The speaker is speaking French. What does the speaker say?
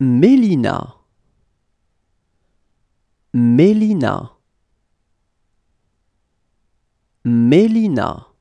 Mélina Mélina Mélina